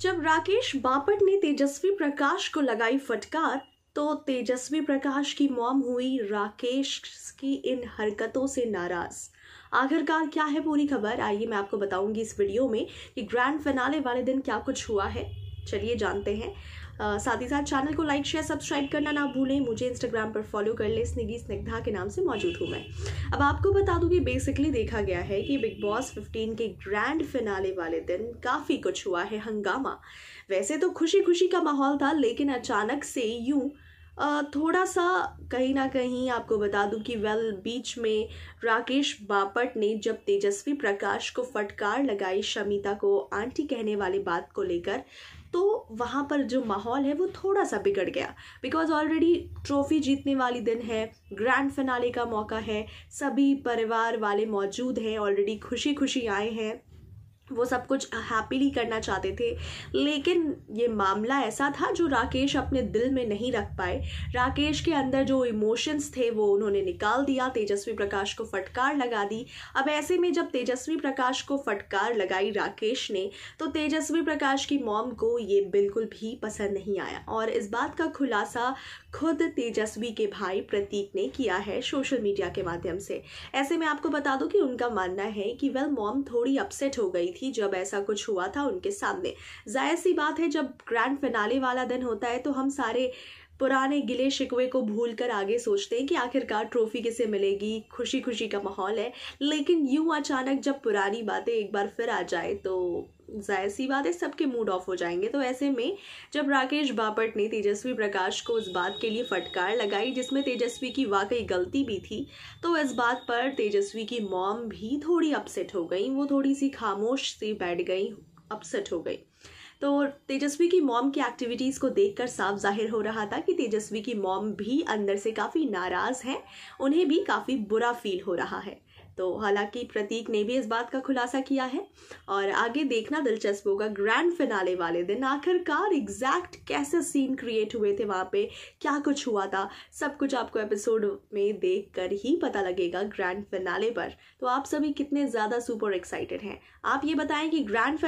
जब राकेश बापट ने तेजस्वी प्रकाश को लगाई फटकार तो तेजस्वी प्रकाश की मॉम हुई राकेश की इन हरकतों से नाराज आखिरकार क्या है पूरी खबर आइए मैं आपको बताऊंगी इस वीडियो में कि ग्रैंड फिनाले वाले दिन क्या कुछ हुआ है चलिए जानते हैं साथ ही साथ चैनल को लाइक शेयर सब्सक्राइब करना ना भूलें मुझे इंस्टाग्राम पर फॉलो कर ले स्निधि स्निग्धा के नाम से मौजूद हूँ मैं अब आपको बता दूँ कि बेसिकली देखा गया है कि बिग बॉस फिफ्टीन के ग्रैंड फिनाले वाले दिन काफ़ी कुछ हुआ है हंगामा वैसे तो खुशी खुशी का माहौल था लेकिन अचानक से यूँ थोड़ा सा कहीं ना कहीं आपको बता दूं कि वेल बीच में राकेश बापट ने जब तेजस्वी प्रकाश को फटकार लगाई शमिता को आंटी कहने वाली बात को लेकर तो वहाँ पर जो माहौल है वो थोड़ा सा बिगड़ गया बिकॉज ऑलरेडी ट्रॉफी जीतने वाली दिन है ग्रैंड फिनाले का मौका है सभी परिवार वाले मौजूद हैं ऑलरेडी खुशी खुशी आए हैं वो सब कुछ हैप्पीली करना चाहते थे लेकिन ये मामला ऐसा था जो राकेश अपने दिल में नहीं रख पाए राकेश के अंदर जो इमोशंस थे वो उन्होंने निकाल दिया तेजस्वी प्रकाश को फटकार लगा दी अब ऐसे में जब तेजस्वी प्रकाश को फटकार लगाई राकेश ने तो तेजस्वी प्रकाश की मॉम को ये बिल्कुल भी पसंद नहीं आया और इस बात का खुलासा खुद तेजस्वी के भाई प्रतीक ने किया है सोशल मीडिया के माध्यम से ऐसे में आपको बता दूँ कि उनका मानना है कि वेल मॉम थोड़ी अपसेट हो गई थी जब ऐसा कुछ हुआ था उनके सामने जाहिर सी बात है जब ग्रैंड फिनाले वाला दिन होता है तो हम सारे पुराने गिले शिकवे को भूल कर आगे सोचते हैं कि आखिरकार ट्रॉफी किसे मिलेगी खुशी खुशी का माहौल है लेकिन यूं अचानक जब पुरानी बातें एक बार फिर आ जाए तो जाहिर सी बात है सबके मूड ऑफ हो जाएंगे तो ऐसे में जब राकेश बापट ने तेजस्वी प्रकाश को इस बात के लिए फटकार लगाई जिसमें तेजस्वी की वाकई गलती भी थी तो इस बात पर तेजस्वी की मॉम भी थोड़ी अपसेट हो गई वो थोड़ी सी खामोश सी बैठ गई अपसेट हो गई तो तेजस्वी की मॉम की एक्टिविटीज़ को देखकर साफ जाहिर हो रहा था कि तेजस्वी की मॉम भी अंदर से काफ़ी नाराज़ हैं उन्हें भी काफ़ी बुरा फील हो रहा है तो हालांकि प्रतीक ने भी इस बात का खुलासा किया है और आगे देखना दिलचस्प होगा ग्रैंड फिनाले वाले दिन आखिरकार एग्जैक्ट कैसे सीन क्रिएट हुए थे वहाँ पे क्या कुछ हुआ था सब कुछ आपको एपिसोड में देख कर ही पता लगेगा ग्रैंड फिनाले पर तो आप सभी कितने ज़्यादा सुपर एक्साइटेड हैं आप ये बताएं कि ग्रैंड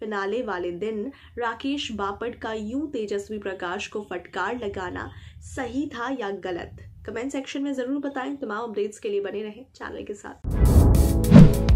फिनाले वाले दिन राकेश बापट का यूं तेजस्वी प्रकाश को फटकार लगाना सही था या गलत कमेंट सेक्शन में ज़रूर बताएं तमाम अपडेट्स के लिए बने रहें चैनल के साथ